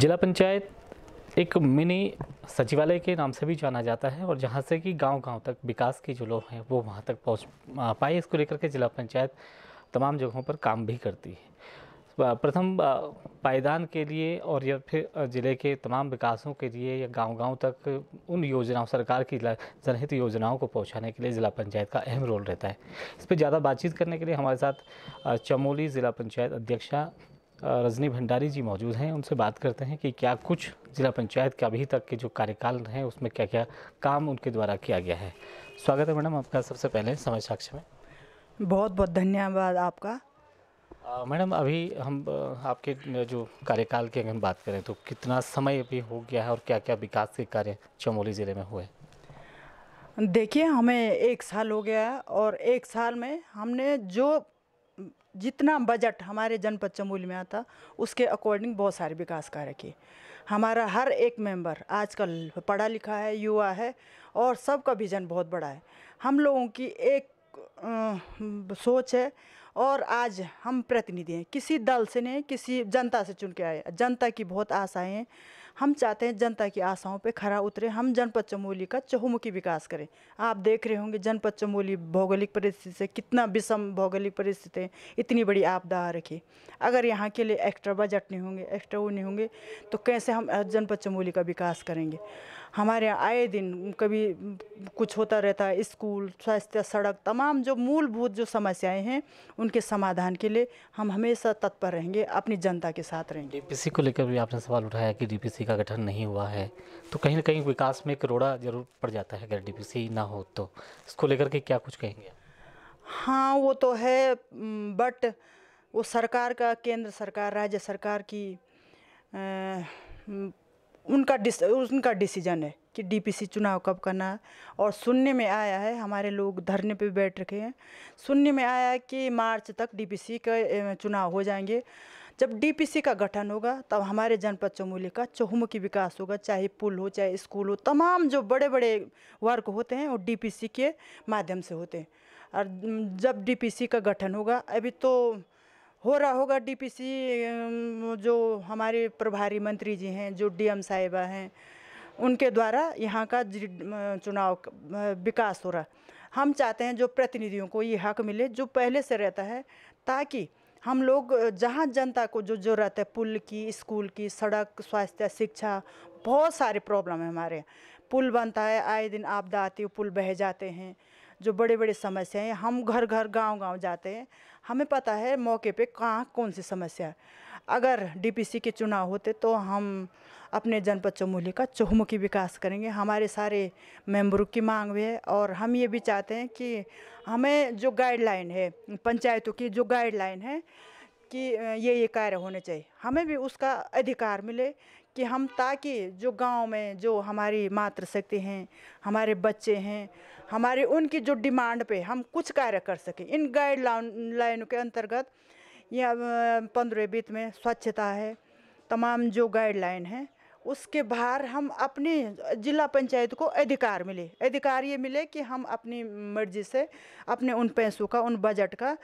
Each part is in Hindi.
जिला पंचायत एक मिनी सचिवालय के नाम से भी जाना जाता है और जहाँ से कि गांव गांव तक विकास के जो लोग हैं वो वहाँ तक पहुँच पाए इसको लेकर के जिला पंचायत तमाम जगहों पर काम भी करती है प्रथम पायदान के लिए और या फिर ज़िले के तमाम विकासों के लिए या गांव गांव तक उन योजनाओं सरकार की जनहित योजनाओं को पहुंचाने के लिए ज़िला पंचायत का अहम रोल रहता है इस पर ज़्यादा बातचीत करने के लिए हमारे साथ चमोली ज़िला पंचायत अध्यक्षा रजनी भंडारी जी मौजूद हैं उनसे बात करते हैं कि क्या कुछ जिला पंचायत के अभी तक के जो कार्यकाल हैं उसमें क्या क्या काम उनके द्वारा किया गया है स्वागत है मैडम आपका सबसे पहले समय साक्ष्य में बहुत बहुत धन्यवाद आपका मैडम अभी हम आपके जो कार्यकाल की अगर हम बात करें तो कितना समय अभी हो गया है और क्या क्या विकास के कार्य चमोली ज़िले में हुए देखिए हमें एक साल हो गया और एक साल में हमने जो जितना बजट हमारे जनपद चमोली में आता उसके अकॉर्डिंग बहुत सारे विकास कार्य किए हमारा हर एक मेंबर आजकल पढ़ा लिखा है युवा है और सबका विजन बहुत बड़ा है हम लोगों की एक आ, सोच है और आज हम प्रतिनिधि हैं किसी दल से नहीं किसी जनता से चुन के आए जनता की बहुत आशाएँ हैं हम चाहते हैं जनता की आशाओं पे खरा उतरे हम जनपद चमोली का चहुमुखी विकास करें आप देख रहे होंगे जनपद चमोली भौगोलिक परिस्थिति से कितना विषम भौगोलिक परिस्थिति इतनी बड़ी आपदा आ रखी अगर यहाँ के लिए एक्स्ट्रा बजट नहीं होंगे एक्स्ट्रा वो नहीं होंगे तो कैसे हम जनपद चमोली का विकास करेंगे हमारे यहाँ आए दिन कभी कुछ होता रहता है स्कूल स्वास्थ्य सड़क तमाम जो मूलभूत जो समस्याएं हैं उनके समाधान के लिए हम हमेशा तत्पर रहेंगे अपनी जनता के साथ रहेंगे डीपीसी को लेकर भी आपने सवाल उठाया कि डीपीसी का गठन नहीं हुआ है तो कहीं ना कहीं विकास में करोड़ा जरूर पड़ जाता है अगर डी ना हो तो इसको लेकर के क्या कुछ कहेंगे हाँ वो तो है बट वो सरकार का केंद्र सरकार राज्य सरकार की आ, उनका डिस उनका डिसीजन है कि डीपीसी चुनाव कब करना है और सुनने में आया है हमारे लोग धरने पे बैठ रखे हैं सुनने में आया है कि मार्च तक डीपीसी का चुनाव हो जाएंगे जब डीपीसी का गठन होगा तब हमारे जनपद चमोली का चहुमुखी विकास होगा चाहे पुल हो चाहे स्कूल हो तमाम जो बड़े बड़े वर्क होते हैं वो डी के माध्यम से होते हैं और जब डी का गठन होगा अभी तो हो रहा होगा डीपीसी जो हमारे प्रभारी मंत्री जी हैं जो डीएम साहिबा हैं उनके द्वारा यहाँ का चुनाव विकास हो रहा हम चाहते हैं जो प्रतिनिधियों को ये हक मिले जो पहले से रहता है ताकि हम लोग जहाँ जनता को जो ज़रूरत है पुल की स्कूल की सड़क स्वास्थ्य शिक्षा बहुत सारे प्रॉब्लम है हमारे पुल बनता है आए दिन आपदा आती है पुल बह जाते हैं जो बड़े बड़े समस्याएं हम घर घर गांव गांव जाते हैं हमें पता है मौके पे कहाँ कौन सी समस्या है अगर डीपीसी के चुनाव होते तो हम अपने जनपद चमोली का चहुमुखी विकास करेंगे हमारे सारे मेंबरों की मांग भी है और हम ये भी चाहते हैं कि हमें जो गाइडलाइन है पंचायतों की जो गाइडलाइन है कि ये ये कार्य होने चाहिए हमें भी उसका अधिकार मिले कि हम ताकि जो गांव में जो हमारी मातृशक्ति हैं हमारे बच्चे हैं हमारे उनकी जो डिमांड पे हम कुछ कार्य कर सकें इन गाइडलाइनों के अंतर्गत या पंद्रह बीत में स्वच्छता है तमाम जो गाइडलाइन हैं उसके बाहर हम अपने जिला पंचायत को अधिकार मिले अधिकार ये मिले कि हम अपनी मर्जी से अपने उन पैसों का उन बजट का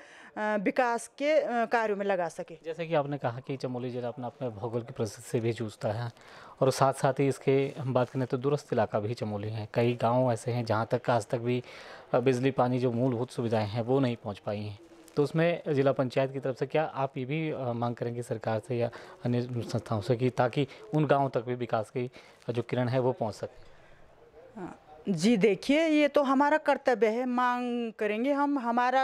विकास के कार्यों में लगा सके जैसे कि आपने कहा कि चमोली जिला अपना अपने भौगोलिक की प्रसिद्ध से भी जूझता है और साथ साथ ही इसके हम बात करें तो दुरुस्त इलाका भी चमोली है कई गाँव ऐसे हैं जहाँ तक आज तक भी बिजली पानी जो मूलभूत सुविधाएँ हैं वो नहीं पहुँच पाई हैं तो उसमें ज़िला पंचायत की तरफ से क्या आप ये भी मांग करेंगे सरकार से या अन्य संस्थाओं से कि ताकि उन गाँव तक भी विकास की जो किरण है वो पहुँच सके हाँ, जी देखिए ये तो हमारा कर्तव्य है मांग करेंगे हम हमारा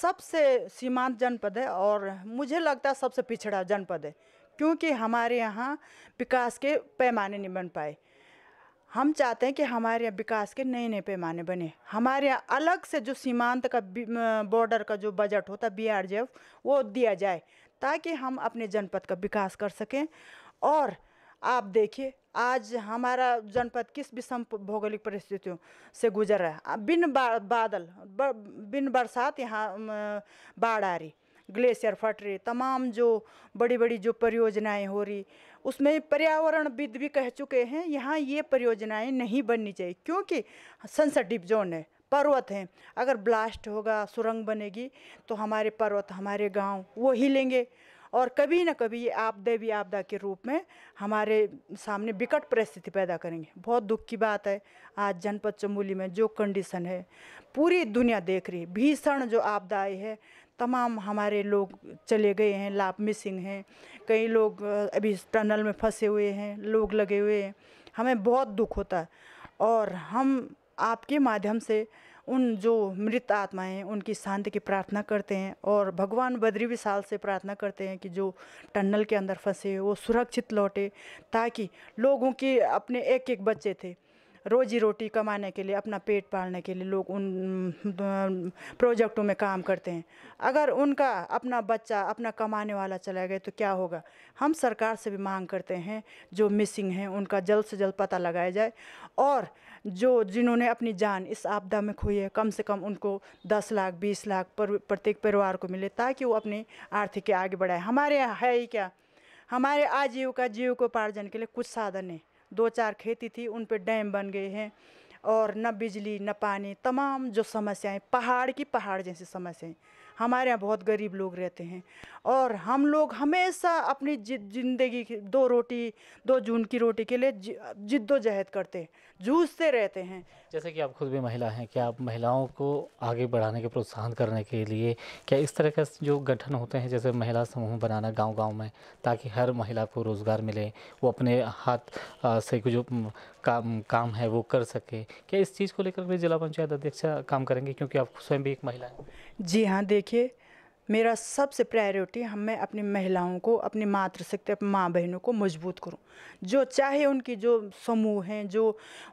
सबसे सीमांत जनपद है और मुझे लगता है सबसे पिछड़ा जनपद है क्योंकि हमारे यहाँ विकास के पैमाने नहीं बन पाए हम चाहते हैं कि हमारे यहाँ विकास के नए नए पैमाने बने हमारे यहाँ अलग से जो सीमांत का बॉर्डर का जो बजट होता है बी वो दिया जाए ताकि हम अपने जनपद का विकास कर सकें और आप देखिए आज हमारा जनपद किस विषम भौगोलिक परिस्थितियों से गुजर रहा है बिन बादल बिन बरसात यहाँ बाढ़ आ रही ग्लेशियर फट रही तमाम जो बड़ी बड़ी जो परियोजनाएं हो रही उसमें पर्यावरण विद भी कह चुके हैं यहाँ ये परियोजनाएं नहीं बननी चाहिए क्योंकि सेंसिटिव जोन है पर्वत हैं अगर ब्लास्ट होगा सुरंग बनेगी तो हमारे पर्वत हमारे गांव वो ही लेंगे और कभी ना कभी ये आपदा भी आपदा के रूप में हमारे सामने विकट परिस्थिति पैदा करेंगे बहुत दुख की बात है आज जनपद चमोली में जो कंडीशन है पूरी दुनिया देख रही है भीषण जो आपदा आई है तमाम हमारे लोग चले गए हैं लाभ मिसिंग हैं कई लोग अभी टनल में फंसे हुए हैं लोग लगे हुए हैं हमें बहुत दुख होता है और हम आपके माध्यम से उन जो मृत आत्माएं हैं उनकी शांति की प्रार्थना करते हैं और भगवान बद्री विशाल से प्रार्थना करते हैं कि जो टनल के अंदर फंसे वो सुरक्षित लौटे ताकि लोगों के अपने एक एक बच्चे थे रोजी रोटी कमाने के लिए अपना पेट पालने के लिए लोग उन प्रोजेक्टों में काम करते हैं अगर उनका अपना बच्चा अपना कमाने वाला चला गया तो क्या होगा हम सरकार से भी मांग करते हैं जो मिसिंग हैं उनका जल्द से जल्द पता लगाया जाए और जो जिन्होंने अपनी जान इस आपदा में खोई है कम से कम उनको दस लाख बीस लाख पर प्रत्येक परिवार को मिले ताकि वो अपनी आर्थिक आगे बढ़ाए हमारे यहाँ है ही क्या हमारे आजीविका जीव को उपार्जन के लिए कुछ साधन है दो चार खेती थी उन पर डैम बन गए हैं और न बिजली न पानी तमाम जो समस्याएं पहाड़ की पहाड़ जैसी समस्याएं हमारे यहाँ बहुत गरीब लोग रहते हैं और हम लोग हमेशा अपनी ज़िंदगी की दो रोटी दो जून की रोटी के लिए जिद्दोजहद करते हैं जूझते रहते हैं जैसे कि आप खुद भी महिला हैं क्या आप महिलाओं को आगे बढ़ाने के प्रोत्साहन करने के लिए क्या इस तरह का जो गठन होते हैं जैसे महिला समूह बनाना गाँव गाँव में ताकि हर महिला को रोज़गार मिले वो अपने हाथ से जो काम काम है वो कर सके क्या इस चीज़ को लेकर भी जिला पंचायत अध्यक्ष काम करेंगे क्योंकि आप स्वयं भी एक महिला हैं जी हाँ देखिए देखिए मेरा सबसे प्रायोरिटी हम मैं अपनी महिलाओं को अपनी मातृशक्ति अपनी माँ बहनों को मजबूत करूँ जो चाहे उनकी जो समूह हैं जो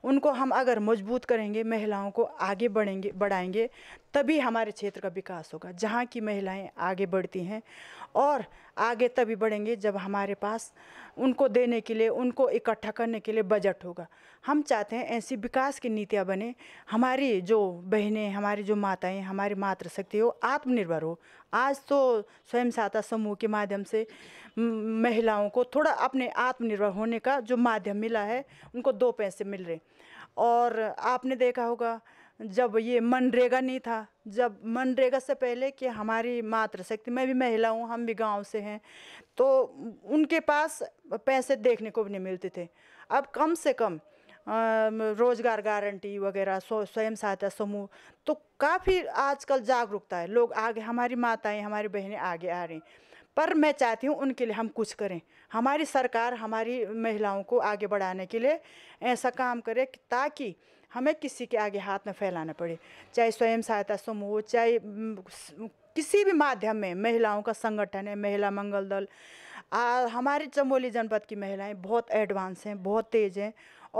उनको हम अगर मजबूत करेंगे महिलाओं को आगे बढ़ेंगे बढ़ाएंगे तभी हमारे क्षेत्र का विकास होगा जहाँ की महिलाएं आगे बढ़ती हैं और आगे तभी बढ़ेंगे जब हमारे पास उनको देने के लिए उनको इकट्ठा करने के लिए बजट होगा हम चाहते हैं ऐसी विकास की नीतियाँ बने हमारी जो बहनें हमारी जो माताएं हमारी मातृशक्ति हो आत्मनिर्भर हो आज तो स्वयं सहायता समूह के माध्यम से महिलाओं को थोड़ा अपने आत्मनिर्भर होने का जो माध्यम मिला है उनको दो पैसे मिल रहे और आपने देखा होगा जब ये मनरेगा नहीं था जब मनरेगा से पहले कि हमारी मातृशक्ति मैं भी महिला हूँ हम भी गांव से हैं तो उनके पास पैसे देखने को भी नहीं मिलते थे अब कम से कम रोजगार गारंटी वगैरह स्वयं सहायता समूह तो काफ़ी आजकल जागरूकता है लोग आगे हमारी माताएं हमारी बहनें आगे आ रही हैं पर मैं चाहती हूँ उनके लिए हम कुछ करें हमारी सरकार हमारी महिलाओं को आगे बढ़ाने के लिए ऐसा काम करे ताकि हमें किसी के आगे हाथ में फैलाना पड़े चाहे स्वयं सहायता समूह हो चाहे किसी भी माध्यम में महिलाओं का संगठन है महिला मंगल दल आ, हमारे चमोली जनपद की महिलाएं बहुत एडवांस हैं बहुत तेज़ हैं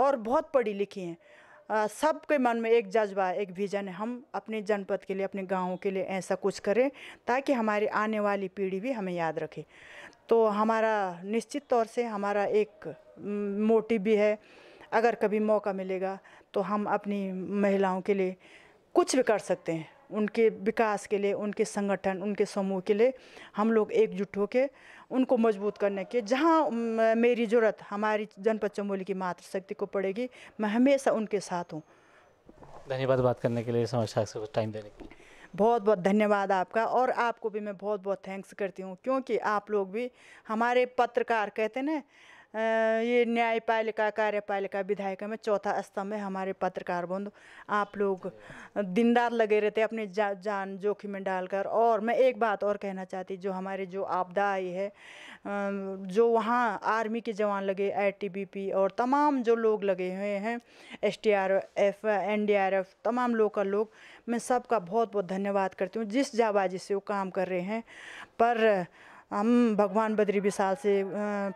और बहुत पढ़ी लिखी हैं सबके मन में एक जज्बा एक विज़न है हम अपने जनपद के लिए अपने गाँव के लिए ऐसा कुछ करें ताकि हमारी आने वाली पीढ़ी भी हमें याद रखे तो हमारा निश्चित तौर से हमारा एक मोटिव भी है अगर कभी मौका मिलेगा तो हम अपनी महिलाओं के लिए कुछ भी कर सकते हैं उनके विकास के लिए उनके संगठन उनके समूह के लिए हम लोग एकजुट होकर उनको मजबूत करने के जहाँ मेरी ज़रूरत हमारी जनपद चमोली की मातृशक्ति को पड़ेगी मैं हमेशा उनके साथ हूँ धन्यवाद बात करने के लिए समस्या से टाइम देने के लिए बहुत बहुत धन्यवाद आपका और आपको भी मैं बहुत बहुत थैंक्स करती हूँ क्योंकि आप लोग भी हमारे पत्रकार कहते ना ये न्यायपालिका कार्यपालिका विधायिका में चौथा स्तंभ है हमारे पत्रकार बंधु आप लोग दिनदार लगे रहते अपने जा, जान जोखिम में डालकर और मैं एक बात और कहना चाहती जो हमारे जो आपदा आई है जो वहाँ आर्मी के जवान लगे आई और तमाम जो लोग लगे हुए हैं S T R F N D R F तमाम लोकल लोग मैं सबका बहुत बहुत धन्यवाद करती हूँ जिस जाबाजी से वो काम कर रहे हैं पर हम भगवान बद्री विशाल से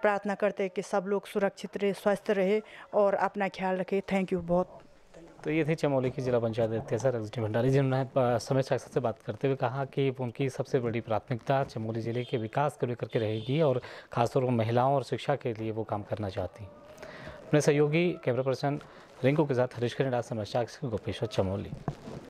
प्रार्थना करते हैं कि सब लोग सुरक्षित रहे स्वस्थ रहे और अपना ख्याल रखें थैंक यू बहुत तो ये थी चमोली की जिला पंचायत अध्यक्ष रजनी भंडारी जिन्होंने समय साक्षर से बात करते हुए कहा कि उनकी सबसे बड़ी प्राथमिकता चमोली जिले के विकास को लेकर के रहेगी और खासतौर पर महिलाओं और शिक्षा के लिए वो काम करना चाहती अपने सहयोगी कैमरा पर्सन रिंकू के साथ हरीश कनेडा समय साक्षर गोपेश्वर चमोली